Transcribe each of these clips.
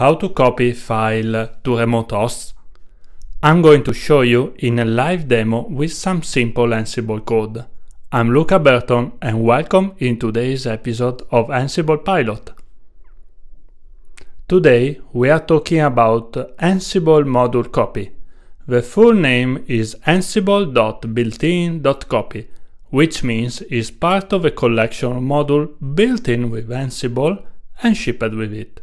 how to copy file to remote hosts, I'm going to show you in a live demo with some simple Ansible code. I'm Luca Burton and welcome in today's episode of Ansible Pilot. Today we are talking about Ansible module copy. The full name is ansible.builtin.copy, which means is part of a collection module built in with Ansible and shipped with it.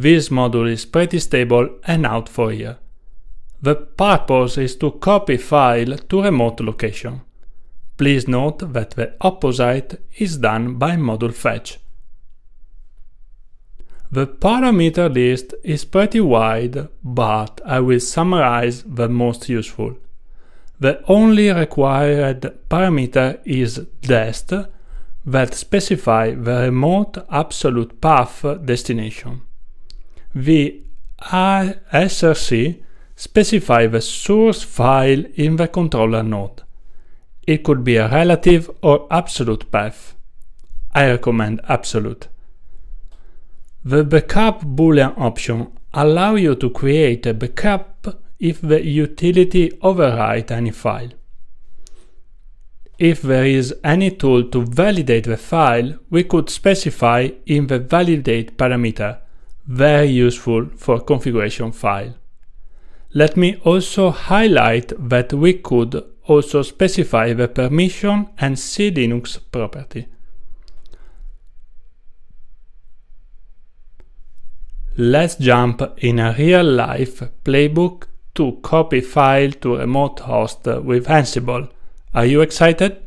This module is pretty stable and out for you. The purpose is to copy file to remote location. Please note that the opposite is done by module fetch. The parameter list is pretty wide, but I will summarize the most useful. The only required parameter is dest that specify the remote absolute path destination the SRC specify the source file in the controller node. It could be a relative or absolute path. I recommend absolute. The backup boolean option allow you to create a backup if the utility overwrite any file. If there is any tool to validate the file, we could specify in the validate parameter very useful for configuration file. Let me also highlight that we could also specify the permission and clinux property. Let's jump in a real-life playbook to copy file to remote host with Ansible. Are you excited?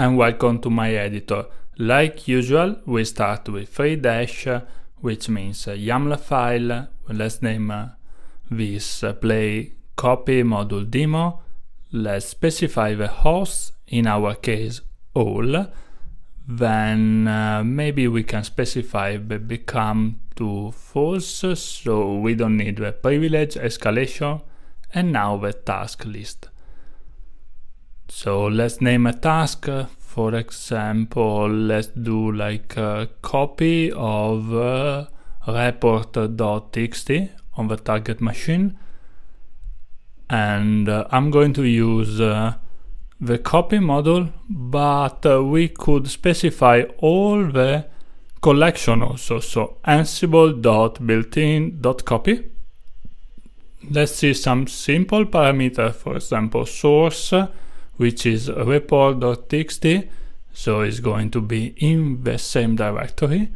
and welcome to my editor. Like usual, we start with free dash, which means YAML file, let's name uh, this uh, play copy module demo, let's specify the host, in our case all, then uh, maybe we can specify the become to false, so we don't need the privilege escalation, and now the task list. So let's name a task. Uh, for example, let's do like a copy of uh, report.txt on the target machine. And uh, I'm going to use uh, the copy module, but uh, we could specify all the collection also. So ansible.builtin.copy. Let's see some simple parameter, for example, source which is report.txt so it's going to be in the same directory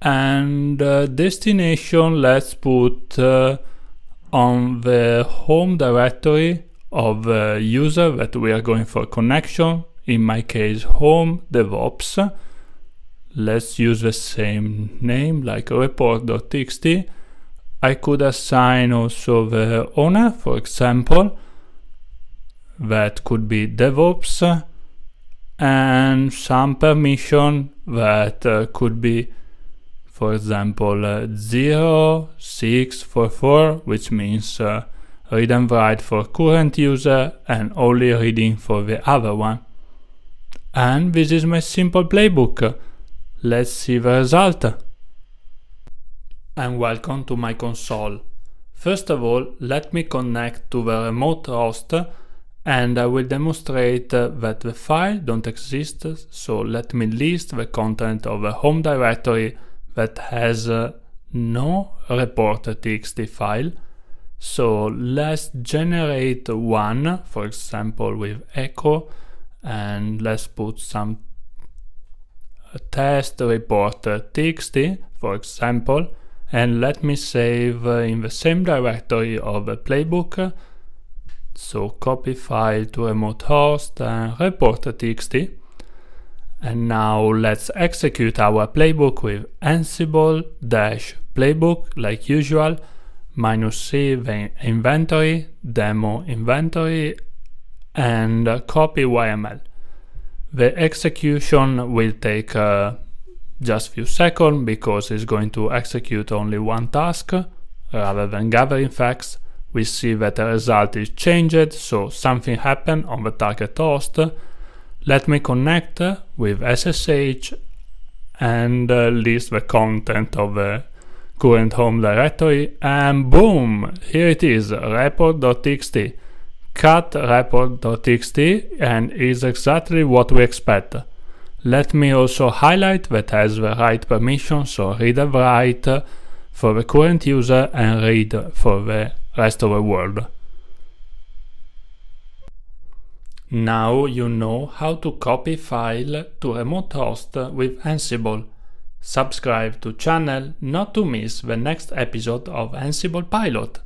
and uh, destination let's put uh, on the home directory of the user that we are going for connection in my case home devops let's use the same name like report.txt I could assign also the owner for example that could be DevOps and some permission that uh, could be for example uh, 0644 which means uh, read and write for current user and only reading for the other one and this is my simple playbook let's see the result and welcome to my console first of all let me connect to the remote host and I will demonstrate uh, that the file don't exist, so let me list the content of a home directory that has uh, no report.txt file. So let's generate one, for example, with echo, and let's put some uh, test report.txt, for example, and let me save in the same directory of a playbook so copy file to remote host and report.txt. And now let's execute our playbook with ansible playbook like usual, minus C inventory, demo inventory, and copy YML. The execution will take uh, just few seconds because it's going to execute only one task rather than gathering facts we see that the result is changed, so something happened on the target host. Let me connect with SSH and uh, list the content of the current home directory and boom, here it is, report.txt. Cut report.txt and is exactly what we expect. Let me also highlight that has the right permission, so read and write for the current user and read for the rest of the world. Now you know how to copy file to remote host with Ansible. Subscribe to channel not to miss the next episode of Ansible Pilot.